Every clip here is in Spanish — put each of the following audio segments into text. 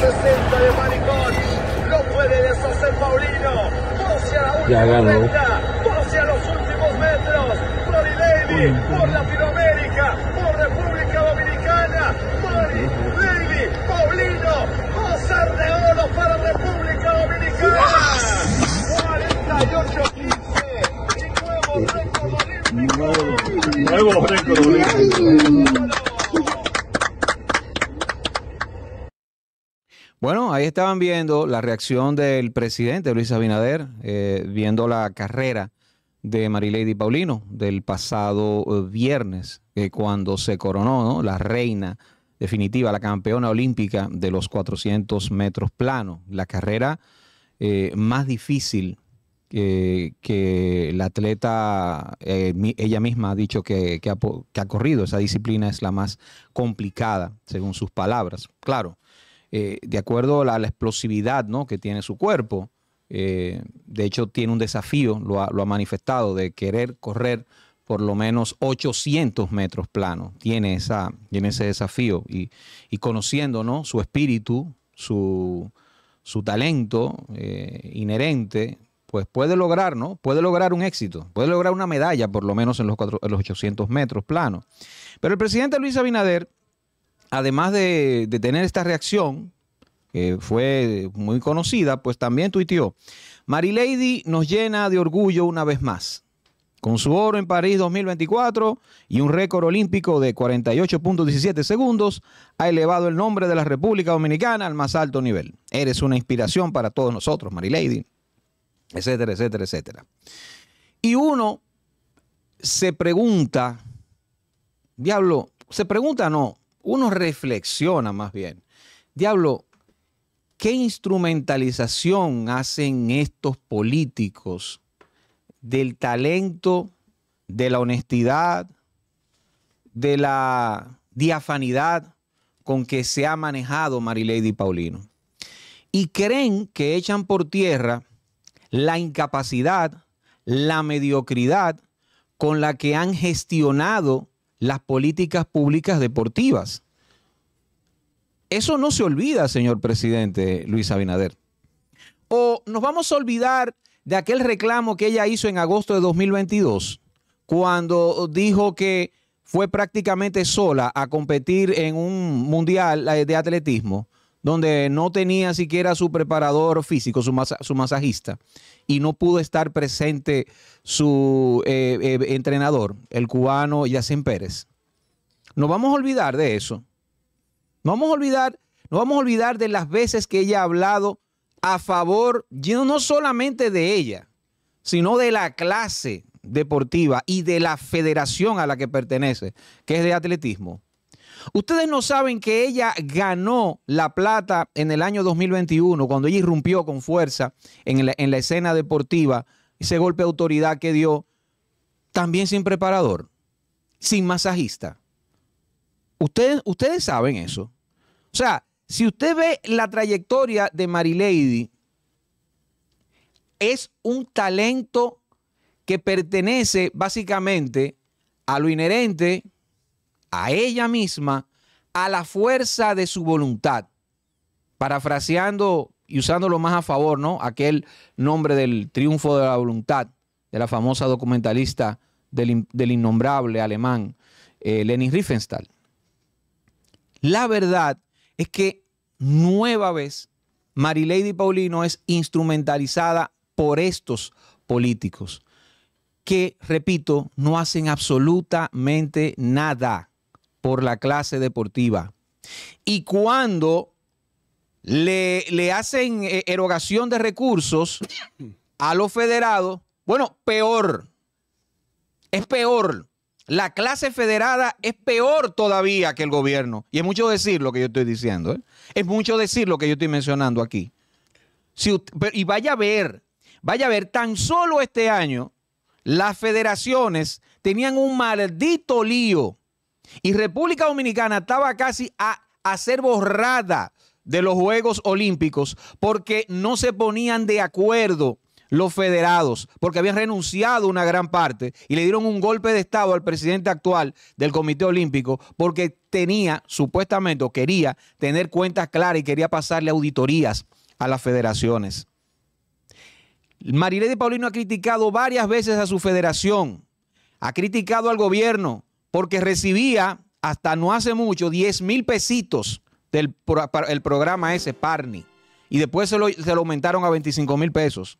60 de No puede deshacer Paulino. los últimos metros. por Latinoamérica, por República Dominicana. Mori Paulino. de oro para República Dominicana. 48-15. Nuevo Nuevo estaban viendo la reacción del presidente Luis Abinader, eh, viendo la carrera de Marilady Paulino del pasado eh, viernes, eh, cuando se coronó la reina definitiva, la campeona olímpica de los 400 metros plano, la carrera más difícil que la atleta, ella misma ha dicho que, ha, corrido, esa disciplina es la más complicada, según sus palabras. Claro, eh, de acuerdo a la, explosividad ¿no? que tiene su cuerpo. Eh, de hecho, tiene un desafío, lo ha, manifestado, de querer correr por lo menos 800 metros planos. Tiene, ese desafío. Y, conociendo su espíritu, su, su talento eh, inherente, pues puede lograr, ¿no? Puede lograr un éxito, puede lograr una medalla, por lo menos en los, en los 800 metros planos. Pero el presidente Luis Abinader además de, tener esta reacción, que fue muy conocida, pues también tuiteó, Marilady nos llena de orgullo una vez más. Con su oro en París 2024 y un récord olímpico de 48.17 segundos, ha elevado el nombre de la República Dominicana al más alto nivel. Eres una inspiración para todos nosotros, Marilady, etcétera, etcétera, etcétera. Y uno se pregunta, diablo, se pregunta no, uno reflexiona más bien. Diablo, ¿qué instrumentalización hacen estos políticos del talento, de la honestidad, de la diafanidad con que se ha manejado y Paulino? Y creen que echan por tierra la incapacidad, la mediocridad con la que han gestionado las políticas públicas deportivas. Eso no se olvida, señor presidente Luis Abinader. O nos vamos a olvidar de aquel reclamo que ella hizo en agosto de 2022, cuando dijo que fue prácticamente sola a competir en un mundial de atletismo, donde no tenía siquiera su preparador físico, su, su masajista, y no pudo estar presente su eh, eh, entrenador, el cubano Yacin Pérez. No vamos a olvidar de eso. No vamos a olvidar, no vamos a olvidar de las veces que ella ha hablado a favor, no solamente de ella, sino de la clase deportiva y de la federación a la que pertenece, que es de atletismo. Ustedes no saben que ella ganó la plata en el año 2021, cuando ella irrumpió con fuerza en la, escena deportiva, ese golpe de autoridad que dio, también sin preparador, sin masajista. Ustedes, ustedes saben eso. O sea, si usted ve la trayectoria de Marilady, es un talento que pertenece básicamente a lo inherente a ella misma a la fuerza de su voluntad. Parafraseando y usándolo más a favor, ¿no? Aquel nombre del triunfo de la voluntad de la famosa documentalista del, innombrable alemán eh, Riefenstahl. La verdad es que nueva vez Marilady Paulino es instrumentalizada por estos políticos que, repito, no hacen absolutamente nada por la clase deportiva. Y cuando le, hacen eh, erogación de recursos a los federados, bueno, peor, es peor. La clase federada es peor todavía que el gobierno. Y es mucho decir lo que yo estoy diciendo. ¿eh? Es mucho decir lo que yo estoy mencionando aquí. y vaya a ver, vaya a ver, tan solo este año las federaciones tenían un maldito lío y República Dominicana estaba casi a, a ser borrada de los Juegos Olímpicos porque no se ponían de acuerdo los federados, porque habían renunciado una gran parte y le dieron un golpe de Estado al presidente actual del Comité Olímpico, porque tenía, supuestamente, o quería tener cuentas claras y quería pasarle auditorías a las federaciones. de Paulino ha criticado varias veces a su federación, ha criticado al gobierno, porque recibía hasta no hace mucho 10 mil pesitos del el programa ese, Parni. Y después se lo, aumentaron a 25 mil pesos.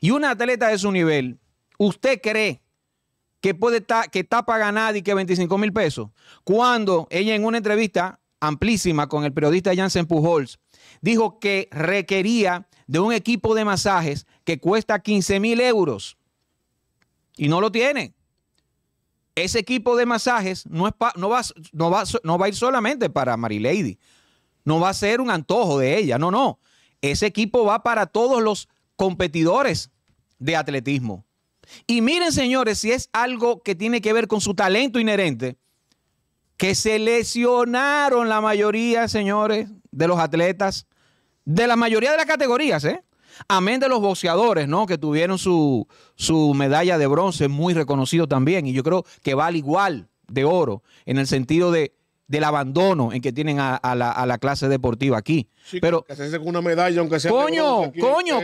Y una atleta de su nivel, ¿usted cree que, puede ta, que y que 25 mil pesos? Cuando ella en una entrevista amplísima con el periodista Jansen Pujols dijo que requería de un equipo de masajes que cuesta 15 mil euros. Y no lo tiene ese equipo de masajes no, es no, va, no, no va a ir solamente para Lady, No va a ser un antojo de ella, no, no. Ese equipo va para todos los competidores de atletismo. Y miren, señores, si es algo que tiene que ver con su talento inherente, que se lesionaron la mayoría, señores, de los atletas, de la mayoría de las categorías, ¿eh? Amén de los boxeadores, ¿no? Que tuvieron su, su medalla de bronce, muy reconocido también. Y yo creo que vale igual de oro en el sentido de del abandono en que tienen a, la, clase deportiva aquí. Sí, pero que una medalla, aunque sea. Coño, coño,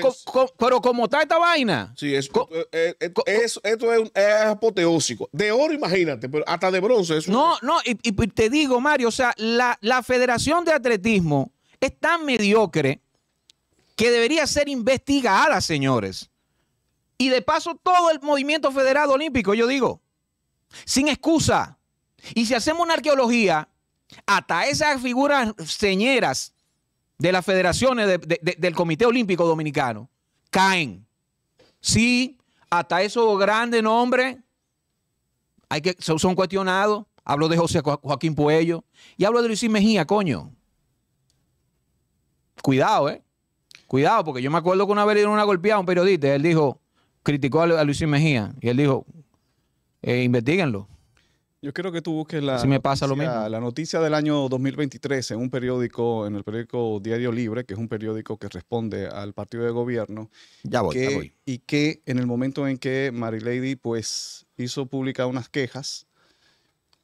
pero como está esta vaina. Sí, es, esto eh, eh, es, apoteósico. De oro, imagínate, pero hasta de bronce. no, no, y, te digo, Mario, o sea, la, la Federación de Atletismo es tan mediocre que debería ser investigada, señores. Y de paso todo el movimiento federado olímpico, yo digo, sin excusa. Y si hacemos una arqueología, hasta esas figuras señeras de las federaciones del Comité Olímpico Dominicano caen. Sí, hasta esos grandes nombres hay que, son cuestionados. Hablo de José Joaquín Puello y hablo de Luis Mejía, coño. Cuidado, ¿eh? Cuidado, porque yo me acuerdo que una vez le dieron una golpeada a un periodista él dijo, criticó a, Luis Mejía y él dijo, eh, investiguenlo. Yo quiero que tú busques la, me pasa noticia, lo la noticia del año 2023 en un periódico, en el periódico Diario Libre, que es un periódico que responde al partido de gobierno. Ya voy, Y que en el momento en que Marilady pues hizo publicar unas quejas,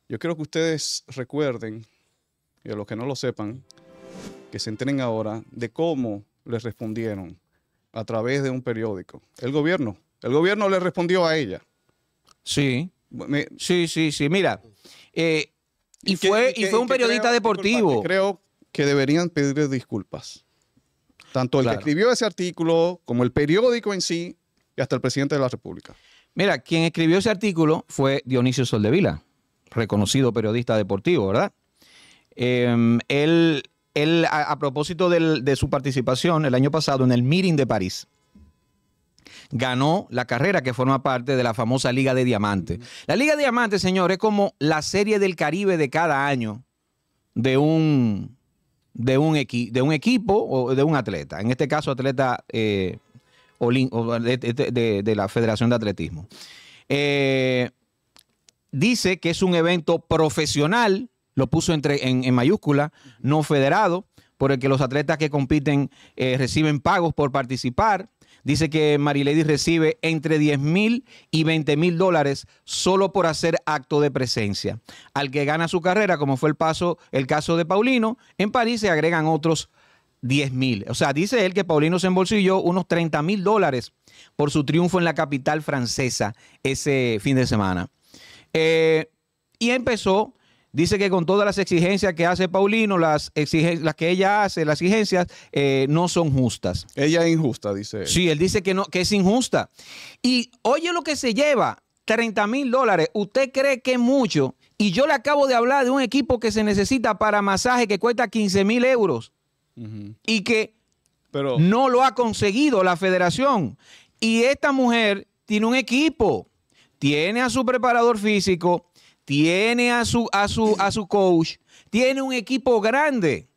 yo quiero que ustedes recuerden, y a los que no lo sepan, que se enteren ahora de cómo le respondieron a través de un periódico. El gobierno. El gobierno le respondió a ella. Sí. sí, sí, sí. Mira, eh, y, fue, y, fue un periodista deportivo. creo que deberían pedir disculpas. Tanto el que escribió ese artículo, como el periódico en sí, y hasta el presidente de la República. Mira, quien escribió ese artículo fue Dionisio Soldevila, reconocido periodista deportivo, ¿verdad? Em, él él, a, propósito de su participación el año pasado en el MIRIN de París, ganó la carrera que forma parte de la famosa Liga de Diamantes. La Liga de Diamantes, señor, es como la serie del Caribe de cada año de un, de un, de un equipo o de un atleta. En este caso, atleta eh, de, la Federación de Atletismo. Eh, dice que es un evento profesional lo puso entre, en, mayúscula, no federado, por el que los atletas que compiten eh, reciben pagos por participar. Dice que Marilady recibe entre 10 mil y 20 mil dólares solo por hacer acto de presencia. Al que gana su carrera, como fue el, paso, el caso de Paulino, en París se agregan otros 10 mil. O sea, dice él que Paulino se embolsilló unos 30 mil dólares por su triunfo en la capital francesa ese fin de semana. Eh, y empezó Dice que con todas las exigencias que hace Paulino, las, que ella hace, las exigencias, eh, no son justas. Ella es injusta, dice él. Sí, él dice que, no, que es injusta. Y oye lo que se lleva, 30 mil dólares. ¿Usted cree que es mucho? Y yo le acabo de hablar de un equipo que se necesita para masaje que cuesta 15 mil euros y que Pero... no lo ha conseguido la federación. Y esta mujer tiene un equipo, tiene a su preparador físico, tiene a su, a su, a su coach, tiene un equipo grande.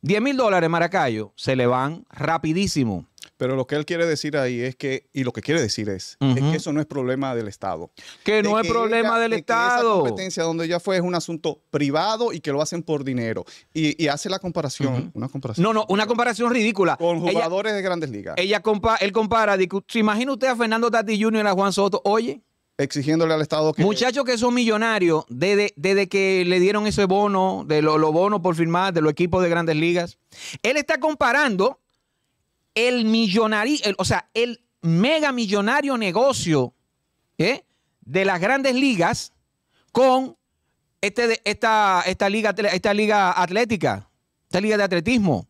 10 mil dólares, Maracayo, se le van rapidísimo. Pero lo que él quiere decir ahí es que, y lo que quiere decir es, es que eso no es problema del Estado. Que no es problema del Estado. esa competencia donde ella fue es un asunto privado y que lo hacen por dinero. Y, hace la comparación, una comparación. No, no, una comparación ridícula. Con jugadores de grandes ligas. Ella compa él compara, imagina usted a Fernando Tati Jr. y a Juan Soto? Oye, exigiéndole al Estado que... Muchachos que son millonarios, desde, desde que le dieron ese bono, de los bonos por firmar, de los equipos de grandes ligas, él está comparando el millonario, o sea, el mega millonario negocio ¿eh? de las grandes ligas con este, esta, liga, esta liga atlética, esta liga de atletismo.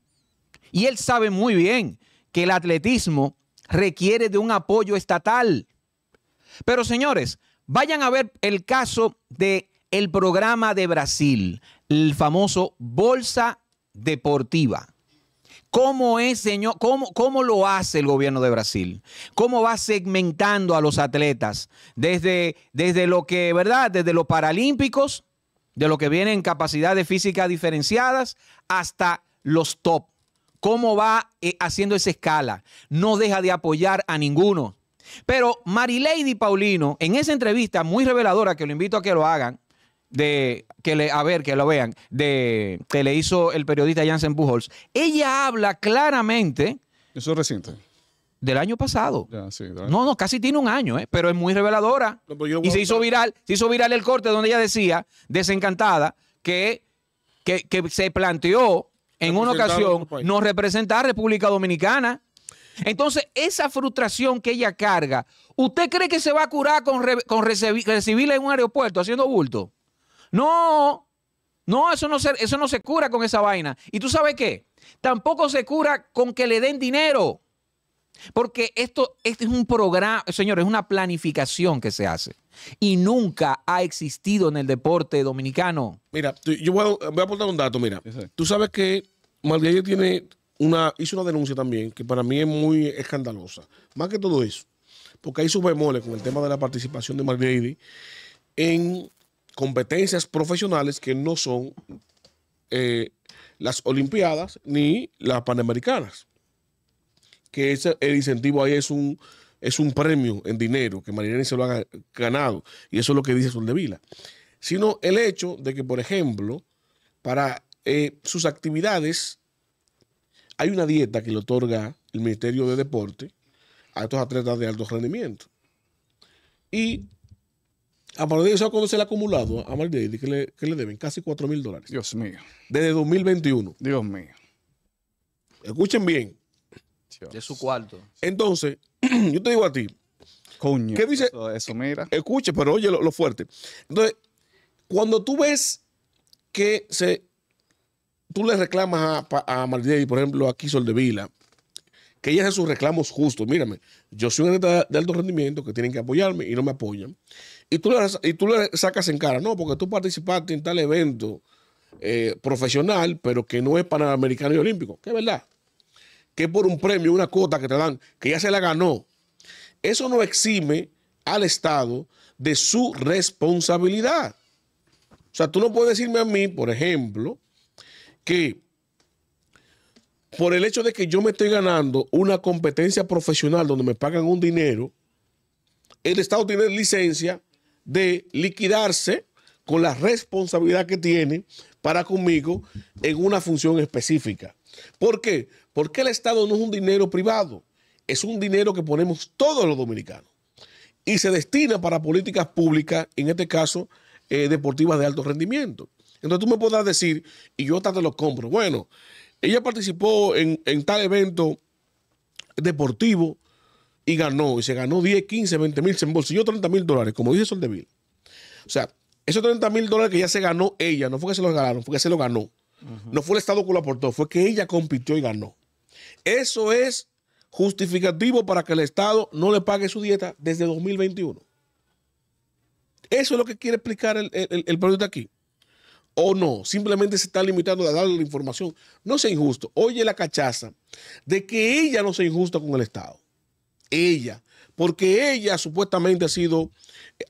Y él sabe muy bien que el atletismo requiere de un apoyo estatal. Pero señores, vayan a ver el caso de el programa de Brasil, el famoso Bolsa Deportiva. ¿Cómo es, señor? Cómo, lo hace el gobierno de Brasil? ¿Cómo va segmentando a los atletas? Desde, desde lo que, ¿verdad? Desde los paralímpicos, de lo que vienen capacidades físicas diferenciadas, hasta los top. ¿Cómo va eh, haciendo esa escala? No deja de apoyar a ninguno. Pero Marilady Paulino, en esa entrevista muy reveladora, que lo invito a que lo hagan, de que le, a ver, que lo vean, de que le hizo el periodista Jansen Bujols, ella habla claramente. Eso reciente. Del año pasado. No, no, casi tiene un año, ¿eh? pero es muy reveladora. y se hizo viral, se hizo viral el corte donde ella decía, desencantada, que, que se planteó en una ocasión no representar a República Dominicana entonces, esa frustración que ella carga, ¿usted cree que se va a curar con, recibirla en un aeropuerto haciendo bulto? No, no, eso no, se, eso no se cura con esa vaina. ¿Y tú sabes qué? Tampoco se cura con que le den dinero. Porque esto, este es un programa, señores, es una planificación que se hace. Y nunca ha existido en el deporte dominicano. Mira, yo voy a, voy a aportar un dato, mira. Tú sabes que Marguerite tiene una, hizo una denuncia también que para mí es muy escandalosa. Más que todo eso, porque hay sus bemoles con el tema de la participación de Marlene en competencias profesionales que no son eh, las Olimpiadas ni las Panamericanas. Que el incentivo ahí es un, es un premio en dinero que Marguerite se lo ha ganado. Y eso es lo que dice Sol de Vila. Sino el hecho de que, por ejemplo, para eh, sus actividades hay una dieta que le otorga el Ministerio de Deporte a estos atletas de alto rendimiento. Y a partir de eso, cuando se le ha acumulado a Mark que le, deben casi 4 mil dólares. Dios mío. Desde 2021. Dios mío. Escuchen bien. De su cuarto. Entonces, yo te digo a ti. Coño. ¿Qué dice? Eso, mira. Escuche, pero oye lo fuerte. Entonces, cuando tú ves que se tú le reclamas a, a y, por ejemplo, aquí Vila que ella hace sus reclamos justos. Mírame, yo soy un de, de alto rendimiento que tienen que apoyarme y no me apoyan. Y tú, le, y tú le sacas en cara, no, porque tú participaste en tal evento eh, profesional, pero que no es panamericano y olímpico, que es verdad. Que por un premio, una cuota que te dan, que ya se la ganó. Eso no exime al Estado de su responsabilidad. O sea, tú no puedes decirme a mí, por ejemplo, que por el hecho de que yo me estoy ganando una competencia profesional donde me pagan un dinero, el Estado tiene licencia de liquidarse con la responsabilidad que tiene para conmigo en una función específica. ¿Por qué? Porque el Estado no es un dinero privado, es un dinero que ponemos todos los dominicanos y se destina para políticas públicas, en este caso eh, deportivas de alto rendimiento. Entonces tú me puedas decir, y yo hasta te lo compro. Bueno, ella participó en, tal evento deportivo y ganó, y se ganó 10, 15, 20 mil, se embolsilló 30 mil dólares, como dice Soldeville. O sea, esos 30 mil dólares que ya se ganó ella, no fue que se los ganaron, fue que se lo ganó. No fue el Estado que lo aportó, fue que ella compitió y ganó. Eso es justificativo para que el Estado no le pague su dieta desde 2021. Eso es lo que quiere explicar el, proyecto aquí o no, simplemente se está limitando a darle la información. No sea injusto. Oye la cachaza de que ella no sea injusta con el Estado. Ella, porque ella supuestamente ha sido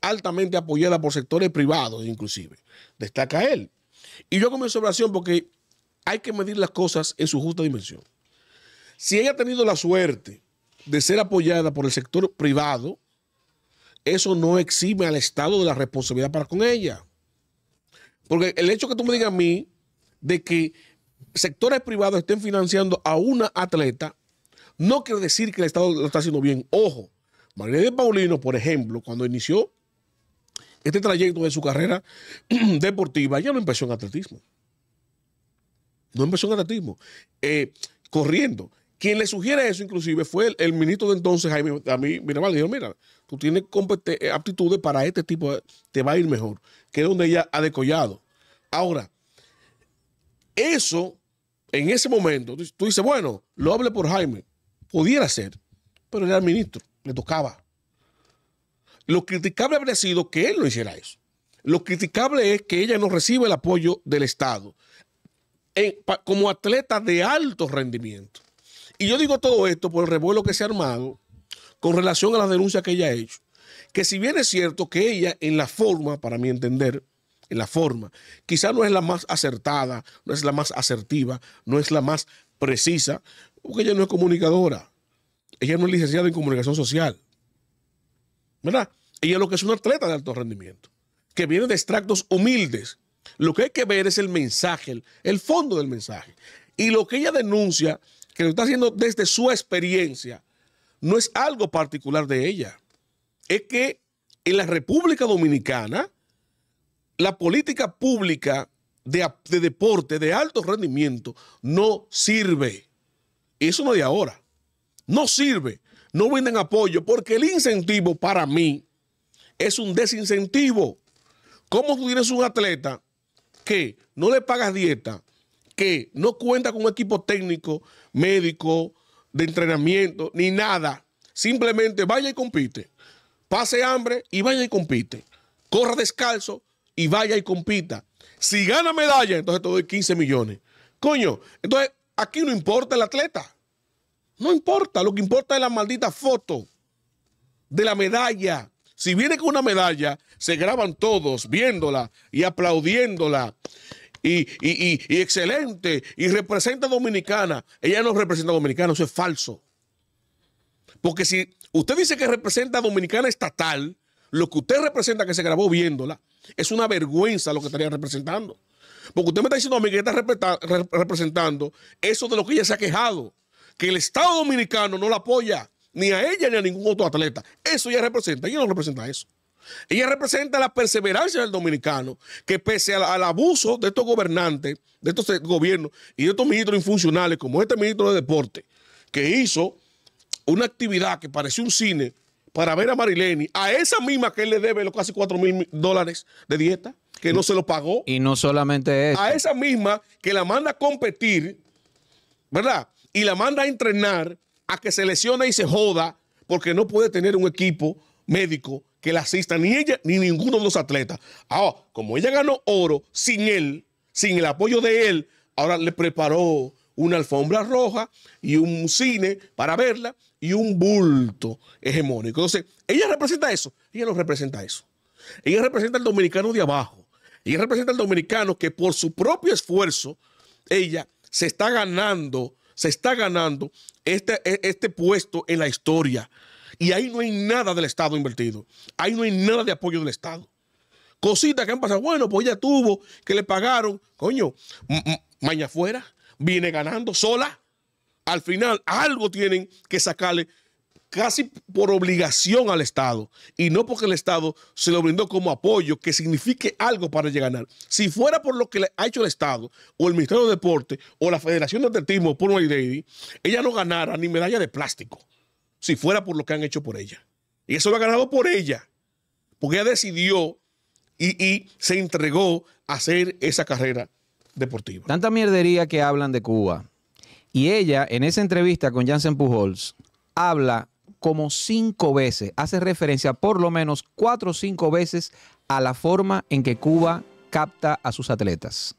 altamente apoyada por sectores privados, inclusive. Destaca él. Y yo comienzo oración porque hay que medir las cosas en su justa dimensión. Si ella ha tenido la suerte de ser apoyada por el sector privado, eso no exime al Estado de la responsabilidad para con ella. Porque el hecho que tú me digas a mí de que sectores privados estén financiando a una atleta no quiere decir que el Estado lo está haciendo bien. Ojo, María de Paulino, por ejemplo, cuando inició este trayecto de su carrera deportiva, ella no empezó en atletismo. No empezó en atletismo. Eh, corriendo. Quien le sugiere eso, inclusive, fue el, ministro de entonces, Jaime, a mí, mira, dijo, mira, tú tienes eh, aptitudes para este tipo, te va a ir mejor, que es donde ella ha decollado. Ahora, eso, en ese momento, tú, dices, bueno, lo hable por Jaime, pudiera ser, pero era el ministro, le tocaba. Lo criticable habría sido que él no hiciera eso. Lo criticable es que ella no reciba el apoyo del Estado como atleta de alto rendimiento. Y yo digo todo esto por el revuelo que se ha armado con relación a las denuncias que ella ha hecho. Que si bien es cierto que ella, en la forma, para mi entender, en la forma, quizá no es la más acertada, no es la más asertiva, no es la más precisa, porque ella no es comunicadora. Ella no es licenciada en comunicación social. ¿Verdad? Ella lo que es una atleta de alto rendimiento, que viene de extractos humildes. Lo que hay que ver es el mensaje, el fondo del mensaje. Y lo que ella denuncia que lo está haciendo desde su experiencia, no es algo particular de ella. Es que en la República Dominicana, la política pública de, deporte de alto rendimiento no sirve. Y eso no de ahora. No sirve. No brindan apoyo porque el incentivo para mí es un desincentivo. ¿Cómo tú tienes un atleta que no le pagas dieta, que no cuenta con un equipo técnico, médico, de entrenamiento, ni nada. Simplemente vaya y compite. Pase hambre y vaya y compite. Corra descalzo y vaya y compita. Si gana medalla, entonces te doy 15 millones. Coño, entonces aquí no importa el atleta. No importa, lo que importa es la maldita foto de la medalla. Si viene con una medalla, se graban todos viéndola y aplaudiéndola y, excelente y representa a Dominicana. Ella no representa a Dominicana, eso es falso. Porque si usted dice que representa a Dominicana estatal, lo que usted representa que se grabó viéndola, es una vergüenza lo que estaría representando. Porque usted me está diciendo a mí que está representando eso de lo que ella se ha quejado, que el Estado dominicano no la apoya, ni a ella ni a ningún otro atleta. Eso ella representa, ella no representa eso. Ella representa la perseverancia del dominicano, que pese al, abuso de estos gobernantes, de estos eh, gobiernos y de estos ministros infuncionales, como este ministro de Deporte, que hizo una actividad que pareció un cine para ver a Marileni, a esa misma que él le debe los casi 4 mil dólares de dieta, que no se lo pagó. Y no solamente eso. A esa misma que la manda a competir, ¿verdad? Y la manda a entrenar, a que se lesione y se joda, porque no puede tener un equipo médico que la asista ni ella ni ninguno de los atletas. Ahora, como ella ganó oro sin él, sin el apoyo de él, ahora le preparó una alfombra roja y un cine para verla y un bulto hegemónico. Entonces, ella representa eso. Ella no representa eso. Ella representa al dominicano de abajo. Ella representa al dominicano que por su propio esfuerzo, ella se está ganando, se está ganando este, e, este puesto en la historia y ahí no hay nada del Estado invertido. Ahí no hay nada de apoyo del Estado. Cositas que han pasado. Bueno, pues ella tuvo, que le pagaron. Coño, maña afuera, viene ganando sola. Al final, algo tienen que sacarle casi por obligación al Estado y no porque el Estado se lo brindó como apoyo que signifique algo para ella ganar. Si fuera por lo que le ha hecho el Estado o el Ministerio de Deporte o la Federación de Atletismo por y lady, ella no ganara ni medalla de plástico si fuera por lo que han hecho por ella. Y eso lo ha ganado por ella, porque ella decidió y, se entregó a hacer esa carrera deportiva. Tanta mierdería que hablan de Cuba. Y ella, en esa entrevista con Jansen Pujols, habla como cinco veces, hace referencia por lo menos cuatro o cinco veces a la forma en que Cuba capta a sus atletas.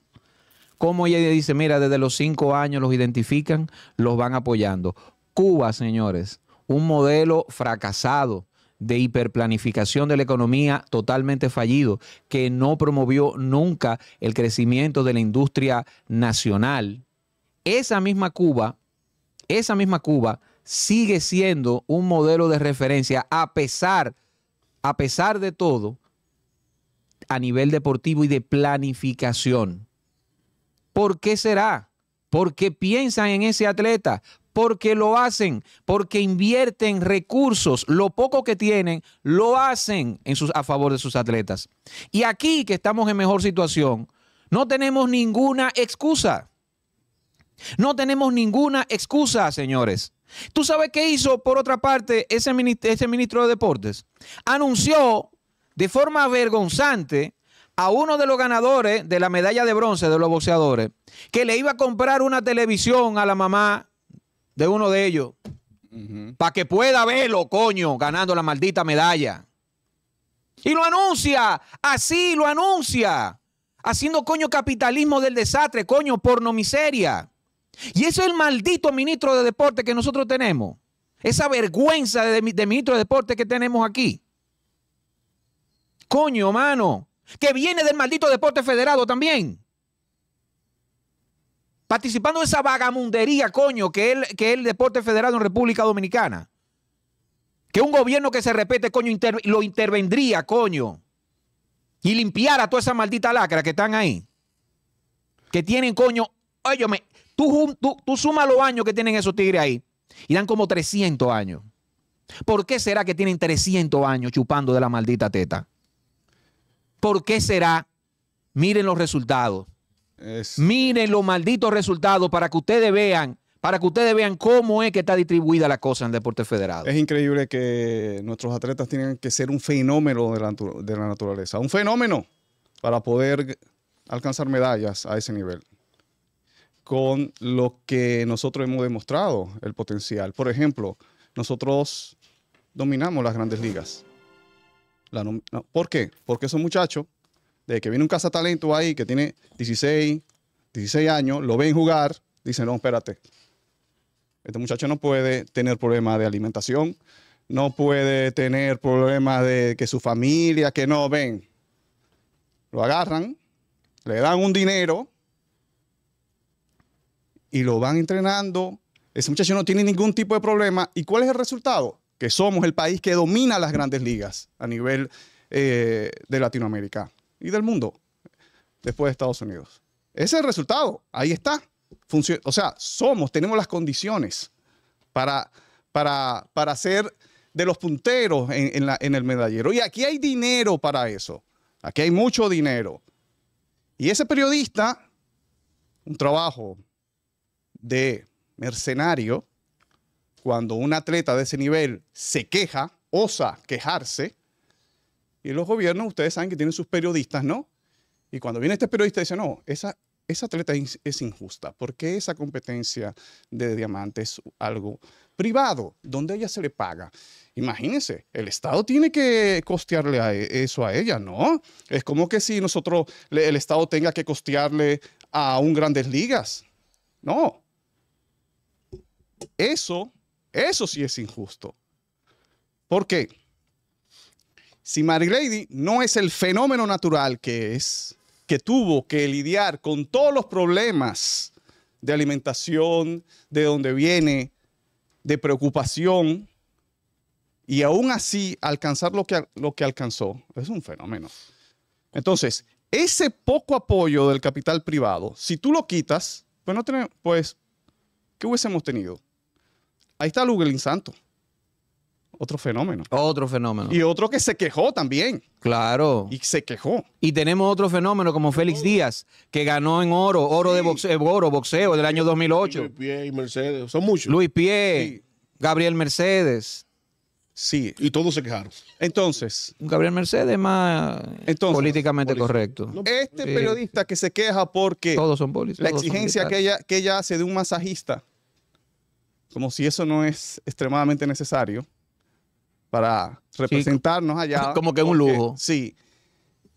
Como ella dice, mira, desde los cinco años los identifican, los van apoyando. Cuba, señores, un modelo fracasado de hiperplanificación de la economía totalmente fallido, que no promovió nunca el crecimiento de la industria nacional. Esa misma Cuba, esa misma Cuba sigue siendo un modelo de referencia a pesar, a pesar de todo, a nivel deportivo y de planificación. ¿Por qué será? qué piensan en ese atleta, porque lo hacen, porque invierten recursos, lo poco que tienen, lo hacen a favor de sus atletas. Y aquí que estamos en mejor situación, no tenemos ninguna excusa. No tenemos ninguna excusa, señores. ¿Tú sabes qué hizo, por otra parte, ese, ministro, ese ministro de Deportes? Anunció de forma vergonzante a uno de los ganadores de la medalla de bronce de los boxeadores que le iba a comprar una televisión a la mamá de uno de ellos para que pueda verlo, coño, ganando la maldita medalla. Y lo anuncia, así lo anuncia, haciendo coño capitalismo del desastre, coño porno miseria. Y ese es el maldito ministro de deporte que nosotros tenemos. Esa vergüenza de, de ministro de deporte que tenemos aquí. Coño, mano, que viene del maldito deporte federado también participando de esa vagamundería, coño, que es el, que el deporte federado en República Dominicana. Que un gobierno que se repete, coño, lo intervendría, coño. Y limpiara toda esa maldita lacra que están ahí. Que tienen, coño, óyeme, tú, tú, tú suma los años que tienen esos tigres ahí. Y dan como 300 años. ¿Por qué será que tienen 300 años chupando de la maldita teta? ¿Por qué será? Miren los resultados. Miren los malditos resultados para que ustedes vean, para que ustedes vean cómo es que está distribuida la cosa en el deporte federado. Es increíble que nuestros atletas tienen que ser un fenómeno de la, naturaleza, un fenómeno para poder alcanzar medallas a ese nivel con lo que nosotros hemos demostrado el potencial. Por ejemplo, nosotros dominamos las grandes ligas. ¿Por qué? Porque esos muchachos de que viene un cazatalento ahí que tiene 16, 16 años, lo ven jugar, dicen, no, espérate, este muchacho no puede tener problemas de alimentación, no puede tener problemas de que su familia, que no ven. Lo agarran, le dan un dinero y lo van entrenando. Ese muchacho no tiene ningún tipo de problema. ¿Y cuál es el resultado? Que somos el país que domina las grandes ligas a nivel eh, de Latinoamérica y del mundo después de Estados Unidos. Ese es el resultado. Ahí está. o sea, somos, tenemos las condiciones para, para, para ser de los punteros en el medallero. Y aquí hay dinero para eso. Aquí hay mucho dinero. Y ese periodista, un trabajo de mercenario, cuando un atleta de ese nivel se queja, osa quejarse, y los gobiernos, ustedes saben que tienen sus periodistas, ¿no? Y cuando viene este periodista dice, no, esa, esa atleta es injusta, ¿por qué esa competencia de diamantes es algo privado, donde ella se le paga. Imagínense, el Estado tiene que costearle e, eso a ella, ¿no? Es como que si nosotros, el Estado tenga que costearle a un grandes ligas. No. Eso, eso sí es injusto. ¿Por qué? si Mary Lady no es el fenómeno natural que es, que tuvo que lidiar con todos los problemas de alimentación, de dónde viene, de preocupación, y aún así alcanzar lo que, lo que alcanzó, es un fenómeno. Entonces, ese poco apoyo del capital privado, si tú lo quitas, pues, no pues ¿qué hubiésemos tenido? Ahí está Lugelin Santo. Otro fenómeno. Otro fenómeno. Y otro que se quejó también. Claro. Y se quejó. Y tenemos otro fenómeno como Félix oh. Díaz, que ganó en oro, oro de boxeo, eh, oro, boxeo del año 2008. Luis Pie y Mercedes, son muchos. Luis Pie, Gabriel Mercedes. Sí. Y todos se quejaron. Entonces. Gabriel Mercedes más políticamente correcto. Este periodista que se queja porque. Todos son políticos La exigencia que ella, que ella hace de un masajista, como si eso no es extremadamente necesario para representarnos allá. Como que es un lujo. Sí.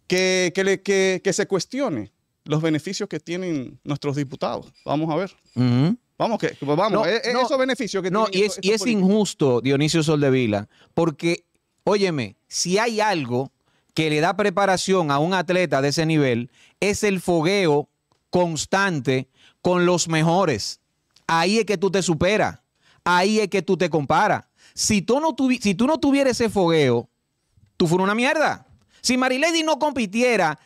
Que, se cuestione los beneficios que tienen nuestros diputados. Vamos a ver. Vamos, que, pues vamos, eh, eh, esos beneficios que no, y es, y es injusto, Dionisio Soldevila, porque, óyeme, si hay algo que le da preparación a un atleta de ese nivel, es el fogueo constante con los mejores. Ahí es que tú te superas, ahí es que tú te comparas si tú no, tuvieras ese fogueo, tú fueras una mierda. Si Marilady no compitiera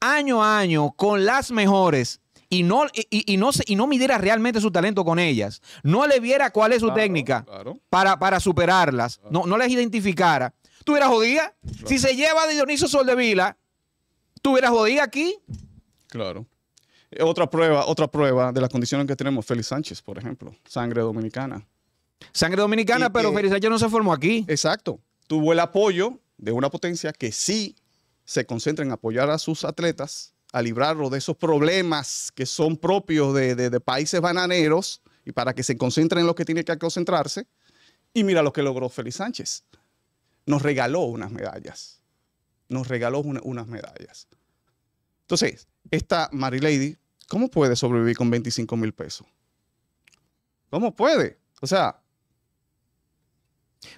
año a año con las mejores y no, y, no, y no midiera realmente su talento con ellas, no le viera cuál es su técnica Para, para, superarlas, no, no identificara, tú eras jodida. Si se lleva de Dionisio Soldevila, tú eras jodida aquí. Claro. Eh, otra prueba, otra prueba de las condiciones que tenemos, Félix Sánchez, por ejemplo, sangre dominicana. Sangre dominicana, pero Félix Sánchez no se formó aquí. Exacto. Tuvo el apoyo de una potencia que sí se concentra en apoyar a sus atletas, a librarlos de esos problemas que son propios de, países bananeros y para que se concentren en lo que tiene que concentrarse. Y mira lo que logró Félix Sánchez. Nos regaló unas medallas. Nos regaló unas medallas. Entonces, esta Lady, ¿cómo puede sobrevivir con 25 mil pesos? ¿Cómo puede? O sea,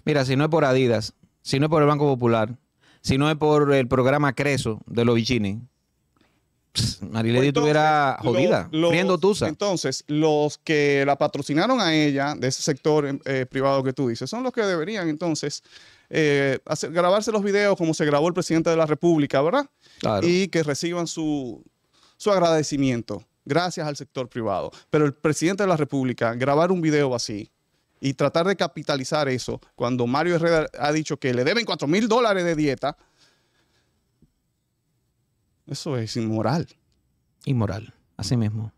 Mira, si no es por Adidas, si no es por el Banco Popular, si no es por el programa Creso de los Vicini, Marilady pues estuviera jodida, viendo Entonces, los que la patrocinaron a ella, de ese sector em, eh, privado que tú dices, son los que deberían entonces eh, grabarse los videos como se grabó el presidente de la República, ¿verdad? Y que reciban su, su agradecimiento, gracias al sector privado. Pero el presidente de la República, grabar un video así, y tratar de capitalizar eso. Cuando Mario Herrera ha dicho que le deben 4 mil dólares de dieta, eso es inmoral. Inmoral, así mismo.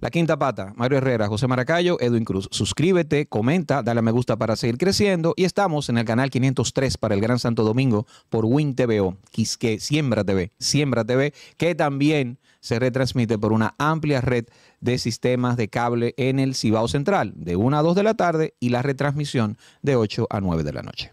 La quinta pata, Mario Herrera, José Maracayo, Edwin Cruz. Suscríbete, comenta, dale a me gusta para seguir creciendo y estamos en el canal 503 para el Gran Santo Domingo por WinTVO, Quisque, Siembra TV, Siembra TV, que también se retransmite por una amplia red de sistemas de cable en el Cibao Central, de 1 a 2 de la tarde y la retransmisión de 8 a 9 de la noche.